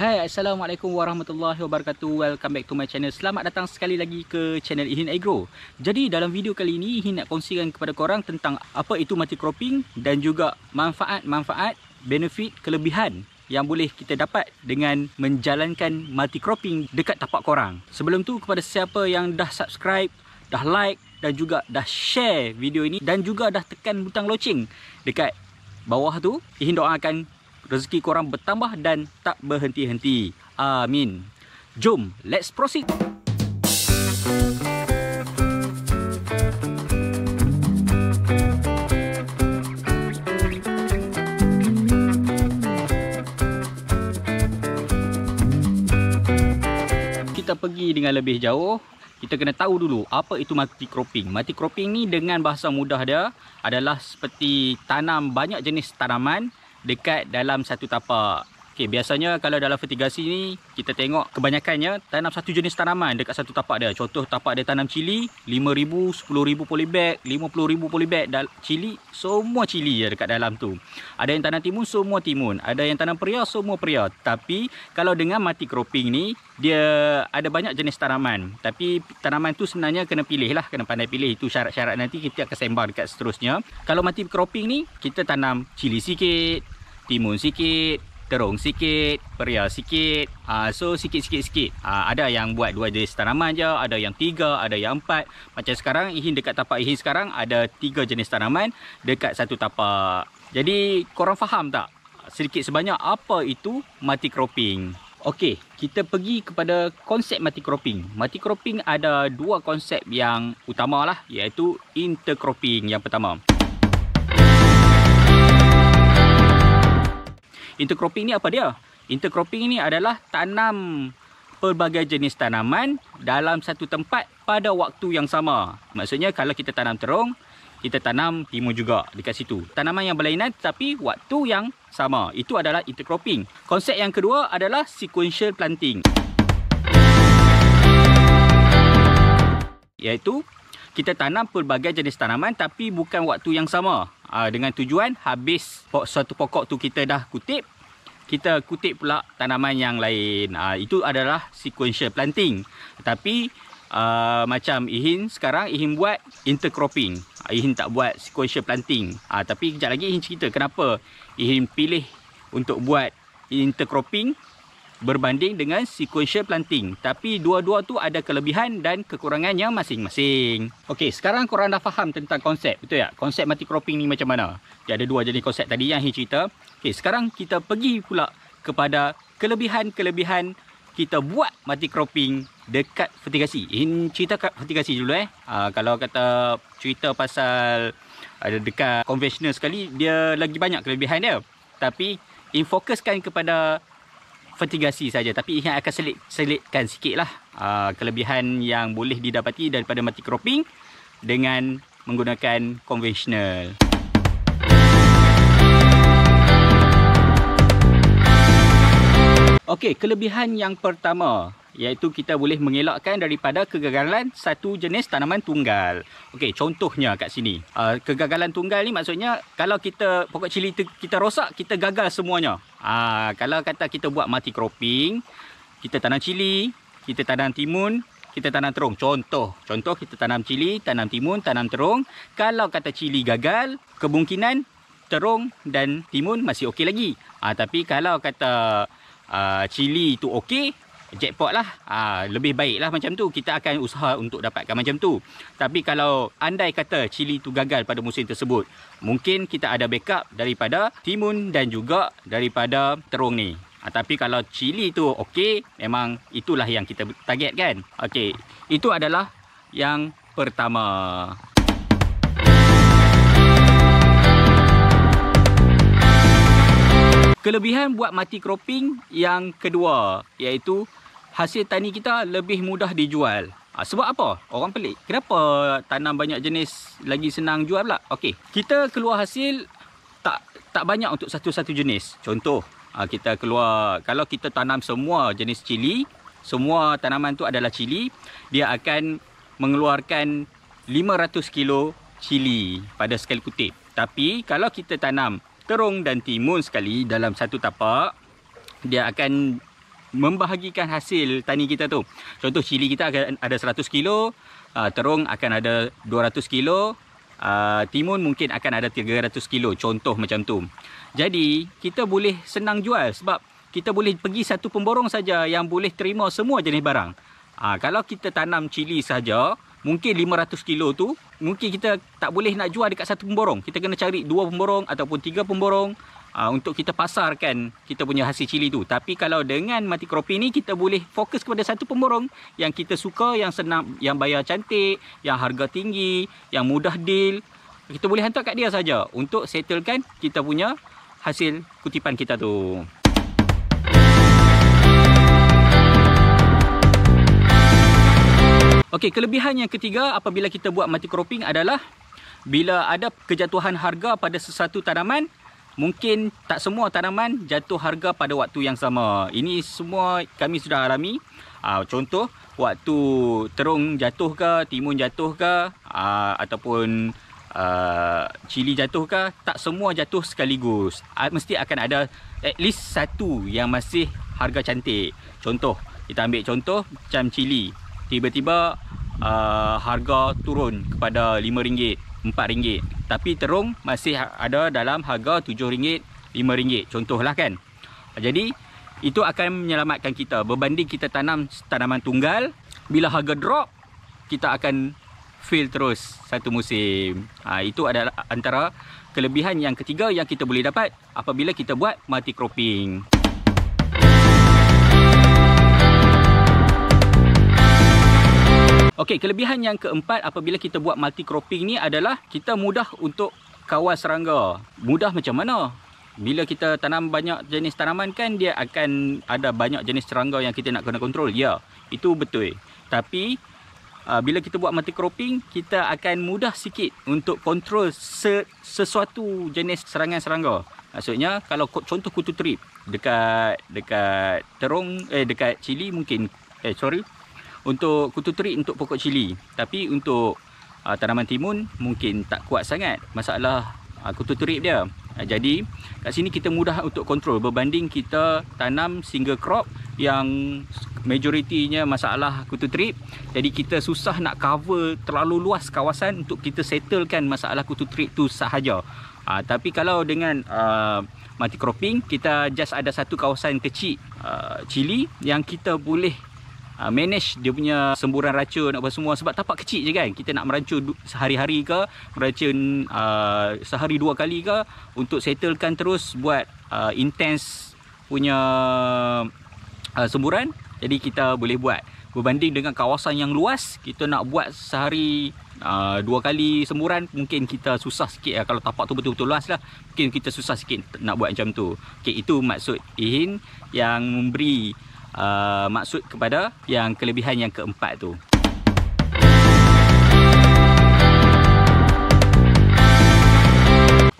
Hai Assalamualaikum Warahmatullahi Wabarakatuh Welcome back to my channel Selamat datang sekali lagi ke channel Ihin Agro Jadi dalam video kali ini Ihin nak kongsikan kepada korang tentang apa itu mati cropping Dan juga manfaat-manfaat benefit kelebihan yang boleh kita dapat dengan menjalankan multi cropping dekat tapak korang Sebelum tu kepada siapa yang dah subscribe, dah like dan juga dah share video ini Dan juga dah tekan butang loceng dekat bawah tu Ihin doakan rezeki korang bertambah dan tak berhenti-henti. Amin. Jom, let's proceed. Kita pergi dengan lebih jauh. Kita kena tahu dulu apa itu mati cropping. Mati cropping ni dengan bahasa mudah dia adalah seperti tanam banyak jenis tanaman dekat dalam satu tapak Okay, biasanya kalau dalam fertigasi ni kita tengok kebanyakannya tanam satu jenis tanaman dekat satu tapak dia. Contoh tapak dia tanam cili, 5000, 10000 polybag, 50000 polybag cili, semua cili ya dekat dalam tu. Ada yang tanam timun, semua timun. Ada yang tanam peria, semua peria. Tapi kalau dengan mati cropping ni, dia ada banyak jenis tanaman. Tapi tanaman tu sebenarnya kena pilih lah, kena pandai pilih. Itu syarat-syarat nanti kita akan sembang dekat seterusnya. Kalau mati cropping ni, kita tanam cili sikit, timun sikit, terung sikit, peria sikit. Uh, so sikit-sikit sikit. Uh, ada yang buat dua jenis tanaman je, ada yang tiga, ada yang empat. Macam sekarang Ihin dekat tapak Ihin sekarang ada tiga jenis tanaman dekat satu tapak. Jadi korang faham tak? Sedikit sebanyak apa itu mati cropping? Okey, kita pergi kepada konsep mati cropping. Mati cropping ada dua konsep yang utamalah iaitu intercropping yang pertama. Intercropping ni apa dia? Intercropping ni adalah tanam pelbagai jenis tanaman dalam satu tempat pada waktu yang sama. Maksudnya kalau kita tanam terung, kita tanam timun juga dekat situ. Tanaman yang berlainan tetapi waktu yang sama. Itu adalah intercropping. Konsep yang kedua adalah sequential planting. Iaitu kita tanam pelbagai jenis tanaman tapi bukan waktu yang sama. Ah, dengan tujuan habis pok satu pokok tu kita dah kutip kita kutip pula tanaman yang lain ha, itu adalah sequential planting tetapi uh, ah, macam Ihin sekarang Ihin buat intercropping Ihin tak buat sequential planting ha, tapi kejap lagi Ihin cerita kenapa Ihin pilih untuk buat intercropping berbanding dengan sequential planting. Tapi dua-dua tu ada kelebihan dan kekurangannya masing-masing. Okey, sekarang korang dah faham tentang konsep, betul tak? Konsep mati cropping ni macam mana? Dia ada dua jenis konsep tadi yang saya cerita. Okey, sekarang kita pergi pula kepada kelebihan-kelebihan kita buat mati cropping dekat fertigasi. In cerita kat fertigasi dulu eh. Ha, kalau kata cerita pasal ada ah, dekat conventional sekali, dia lagi banyak kelebihan dia. Tapi, in fokuskan kepada fertigasi saja tapi ingat akan selit selitkan sikitlah uh, kelebihan yang boleh didapati daripada mati cropping dengan menggunakan konvensional. Okey, kelebihan yang pertama iaitu kita boleh mengelakkan daripada kegagalan satu jenis tanaman tunggal. Okey, contohnya kat sini. Uh, kegagalan tunggal ni maksudnya kalau kita pokok cili kita rosak, kita gagal semuanya. uh, kalau kata kita buat mati cropping, kita tanam cili, kita tanam timun, kita tanam terung. Contoh, contoh kita tanam cili, tanam timun, tanam terung, kalau kata cili gagal, kemungkinan terung dan timun masih okey lagi. uh, tapi kalau kata Uh, cili itu okey jackpot lah ha, lebih baik lah macam tu kita akan usaha untuk dapatkan macam tu tapi kalau andai kata cili tu gagal pada musim tersebut mungkin kita ada backup daripada timun dan juga daripada terung ni ha, tapi kalau cili tu ok memang itulah yang kita target kan ok itu adalah yang pertama Kelebihan buat mati cropping yang kedua iaitu hasil tani kita lebih mudah dijual. Ha, sebab apa? Orang pelik. Kenapa tanam banyak jenis lagi senang jual pula? Okey, kita keluar hasil tak tak banyak untuk satu-satu jenis. Contoh, ha, kita keluar kalau kita tanam semua jenis cili, semua tanaman tu adalah cili, dia akan mengeluarkan 500 kilo cili pada sekali kutip. Tapi kalau kita tanam terung dan timun sekali dalam satu tapak, dia akan membahagikan hasil tani kita tu. Contoh cili kita akan ada 100 kilo, ah, terung akan ada 200 kilo, ah, timun mungkin akan ada 300 kilo. Contoh macam tu. Jadi kita boleh senang jual sebab kita boleh pergi satu pemborong saja yang boleh terima semua jenis barang. Ha, kalau kita tanam cili saja, mungkin 500 kilo tu, mungkin kita tak boleh nak jual dekat satu pemborong. Kita kena cari dua pemborong ataupun tiga pemborong Ah, untuk kita pasarkan kita punya hasil cili tu. Tapi kalau dengan mati kropi ni kita boleh fokus kepada satu pemborong yang kita suka, yang senang, yang bayar cantik, yang harga tinggi, yang mudah deal. Kita boleh hantar kat dia saja untuk settlekan kita punya hasil kutipan kita tu. Okey, kelebihan yang ketiga apabila kita buat mati cropping adalah bila ada kejatuhan harga pada sesuatu tanaman, mungkin tak semua tanaman jatuh harga pada waktu yang sama. Ini semua kami sudah alami. Uh, contoh, waktu terung jatuh ke, timun jatuh ke, uh, ataupun uh, cili jatuh ke, tak semua jatuh sekaligus. Uh, mesti akan ada at least satu yang masih harga cantik. Contoh, kita ambil contoh macam cili. Tiba-tiba harga turun kepada RM5. RM4. Tapi terung masih ha- ada dalam harga RM7, RM5 contohlah kan. Jadi itu akan menyelamatkan kita berbanding kita tanam tanaman tunggal bila harga drop kita akan fail terus satu musim. Ha, itu adalah antara kelebihan yang ketiga yang kita boleh dapat apabila kita buat multi cropping. Okey, kelebihan yang keempat apabila kita buat multi cropping ni adalah kita mudah untuk kawal serangga. Mudah macam mana? Bila kita tanam banyak jenis tanaman kan dia akan ada banyak jenis serangga yang kita nak kena kontrol. Ya, itu betul. Tapi uh, bila kita buat multi cropping, kita akan mudah sikit untuk kontrol sesuatu jenis serangan serangga. Maksudnya kalau contoh kutu trip dekat dekat terung eh dekat cili mungkin eh sorry untuk kutu terik untuk pokok cili tapi untuk uh, tanaman timun mungkin tak kuat sangat masalah uh, kutu terik dia uh, jadi kat sini kita mudah untuk kontrol berbanding kita tanam single crop yang majoritinya masalah kutu terik jadi kita susah nak cover terlalu luas kawasan untuk kita settlekan masalah kutu terik tu sahaja uh, tapi kalau dengan uh, multi cropping kita just ada satu kawasan kecil uh, cili yang kita boleh uh, manage dia punya semburan racun apa semua sebab tapak kecil je kan kita nak merancun sehari-hari ke meracun uh, ah, sehari dua kali ke untuk settlekan terus buat uh, intense punya uh, semburan jadi kita boleh buat berbanding dengan kawasan yang luas kita nak buat sehari Uh, dua kali semburan mungkin kita susah sikit lah. kalau tapak tu betul-betul luas lah mungkin kita susah sikit nak buat macam tu okay, itu maksud Ihin yang memberi uh, maksud kepada yang kelebihan yang keempat tu.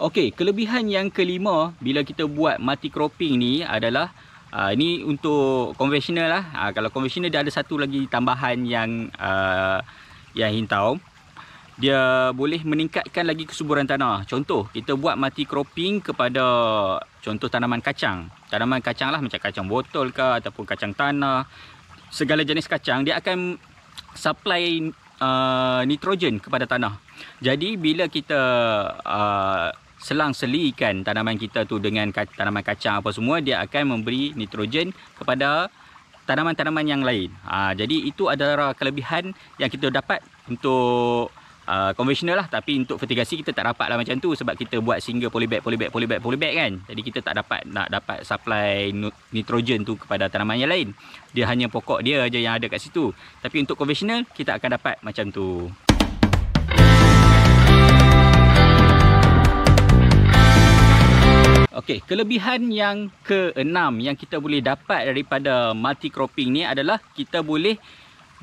Okey, kelebihan yang kelima bila kita buat mati cropping ni adalah uh, ni untuk konvensional lah. Uh, kalau konvensional dia ada satu lagi tambahan yang uh, yang hintau dia boleh meningkatkan lagi kesuburan tanah. Contoh, kita buat mati cropping kepada contoh tanaman kacang. Tanaman kacang lah macam kacang botol ke ataupun kacang tanah. Segala jenis kacang, dia akan supply uh, nitrogen kepada tanah. Jadi, bila kita uh, selang-selikan tanaman kita tu dengan tanaman kacang apa semua, dia akan memberi nitrogen kepada tanaman-tanaman yang lain. Ha, jadi, itu adalah kelebihan yang kita dapat untuk konvensional uh, lah tapi untuk fertigasi kita tak dapat lah macam tu sebab kita buat single polybag polybag polybag polybag kan jadi kita tak dapat nak dapat supply nitrogen tu kepada tanaman yang lain dia hanya pokok dia aja yang ada kat situ tapi untuk konvensional kita akan dapat macam tu Okey, kelebihan yang keenam yang kita boleh dapat daripada multi cropping ni adalah kita boleh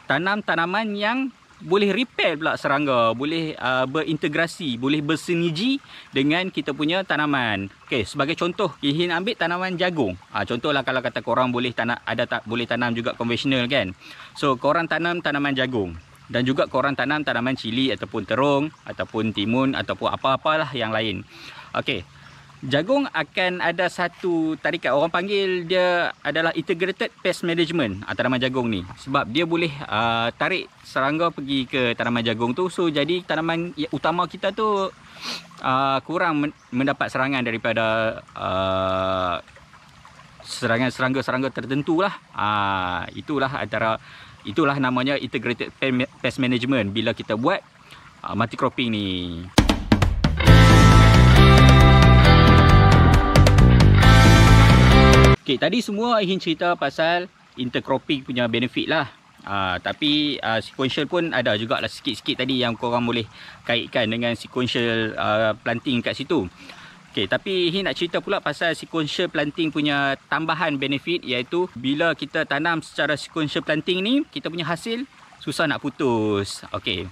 tanam tanaman yang boleh repair pula serangga, boleh uh, berintegrasi, boleh bersinergi dengan kita punya tanaman. Okey, sebagai contoh, Ihin ambil tanaman jagung. Ah ha, contohlah kalau kata korang boleh tanam ada tak boleh tanam juga konvensional kan. So korang tanam tanaman jagung dan juga korang tanam tanaman cili ataupun terung ataupun timun ataupun apa-apalah yang lain. Okey, Jagung akan ada satu tarikat orang panggil dia adalah integrated pest management ah, tanaman jagung ni sebab dia boleh uh, tarik serangga pergi ke tanaman jagung tu so jadi tanaman utama kita tu uh, kurang mendapat serangan daripada serangan serangga-serangga tertentu lah uh, itulah antara itulah namanya integrated pest management bila kita buat uh, multi cropping ni. Okay, tadi semua ingin cerita pasal intercropping punya benefit lah. Uh, tapi uh, sequential pun ada juga lah sikit-sikit tadi yang korang boleh kaitkan dengan sequential uh, planting kat situ. Okay, tapi Hin nak cerita pula pasal sequential planting punya tambahan benefit iaitu bila kita tanam secara sequential planting ni, kita punya hasil susah nak putus. Okay,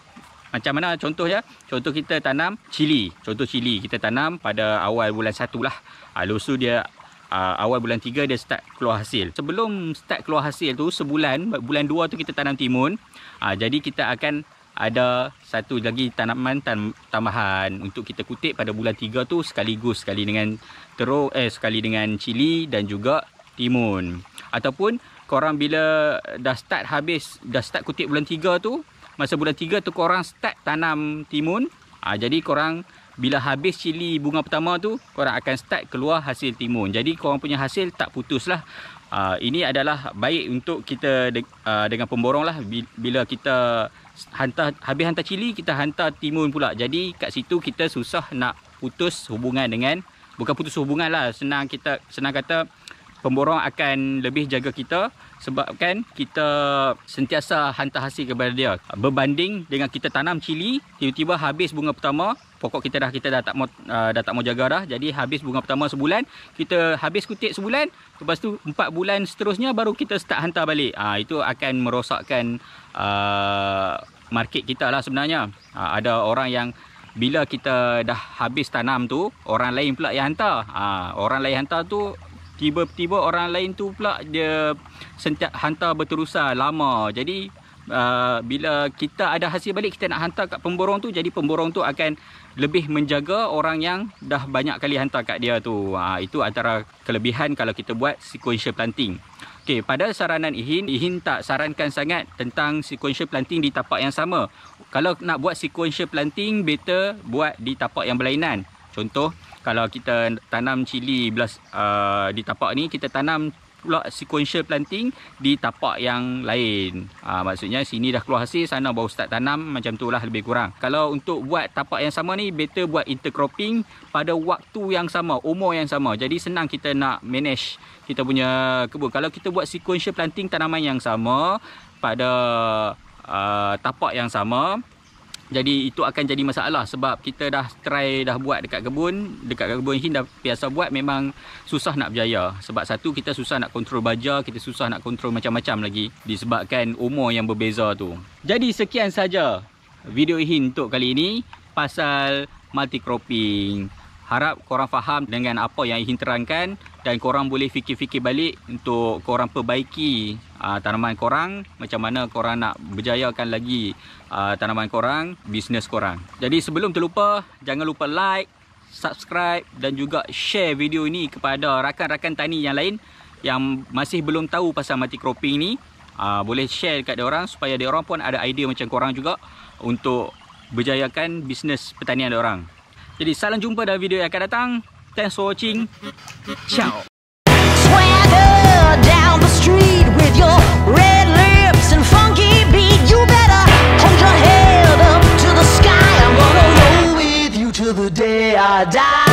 macam mana contoh ya? Contoh kita tanam cili. Contoh cili kita tanam pada awal bulan satu lah. Uh, tu dia uh, awal bulan 3 dia start keluar hasil. Sebelum start keluar hasil tu sebulan bulan 2 tu kita tanam timun. Uh, jadi kita akan ada satu lagi tanaman tan- tambahan untuk kita kutip pada bulan 3 tu sekaligus sekali dengan terong eh sekali dengan cili dan juga timun. Ataupun korang bila dah start habis dah start kutip bulan 3 tu masa bulan 3 tu korang start tanam timun. Uh, jadi korang bila habis cili bunga pertama tu korang akan start keluar hasil timun jadi korang punya hasil tak putus lah uh, ah, ini adalah baik untuk kita de uh, dengan pemborong lah bila kita hantar habis hantar cili kita hantar timun pula jadi kat situ kita susah nak putus hubungan dengan bukan putus hubungan lah senang kita senang kata pemborong akan lebih jaga kita sebabkan kita sentiasa hantar hasil kepada dia berbanding dengan kita tanam cili tiba-tiba habis bunga pertama pokok kita dah kita dah tak mau uh, dah tak mau jaga dah jadi habis bunga pertama sebulan kita habis kutip sebulan lepas tu 4 bulan seterusnya baru kita start hantar balik ha, itu akan merosakkan uh, market kita lah sebenarnya ha, ada orang yang bila kita dah habis tanam tu orang lain pula yang hantar ha, orang lain hantar tu tiba-tiba orang lain tu pula dia sentiak hantar berterusan lama jadi uh, bila kita ada hasil balik kita nak hantar kat pemborong tu jadi pemborong tu akan lebih menjaga orang yang dah banyak kali hantar kat dia tu uh, itu antara kelebihan kalau kita buat sequential planting Okay, pada saranan Ihin, Ihin tak sarankan sangat tentang sequential planting di tapak yang sama. Kalau nak buat sequential planting, better buat di tapak yang berlainan. Contoh kalau kita tanam cili belas uh, di tapak ni kita tanam pula sequential planting di tapak yang lain. Uh, maksudnya sini dah keluar hasil sana baru start tanam macam tu lah lebih kurang. Kalau untuk buat tapak yang sama ni better buat intercropping pada waktu yang sama, umur yang sama. Jadi senang kita nak manage kita punya kebun. Kalau kita buat sequential planting tanaman yang sama pada uh, tapak yang sama jadi itu akan jadi masalah sebab kita dah try dah buat dekat kebun, dekat kebun ini dah biasa buat memang susah nak berjaya. Sebab satu kita susah nak kontrol baja, kita susah nak kontrol macam-macam lagi disebabkan umur yang berbeza tu. Jadi sekian saja video ini untuk kali ini pasal multi cropping. Harap korang faham dengan apa yang Ihin terangkan dan korang boleh fikir-fikir balik untuk korang perbaiki uh, tanaman korang macam mana korang nak berjayakan lagi uh, tanaman korang, bisnes korang. Jadi sebelum terlupa, jangan lupa like, subscribe dan juga share video ini kepada rakan-rakan tani yang lain yang masih belum tahu pasal mati cropping ni. Uh, boleh share dekat orang supaya orang pun ada idea macam korang juga untuk berjayakan bisnes pertanian diorang. orang. Jadi salam jumpa dalam video yang akan datang. Thanks for watching. Ciao. die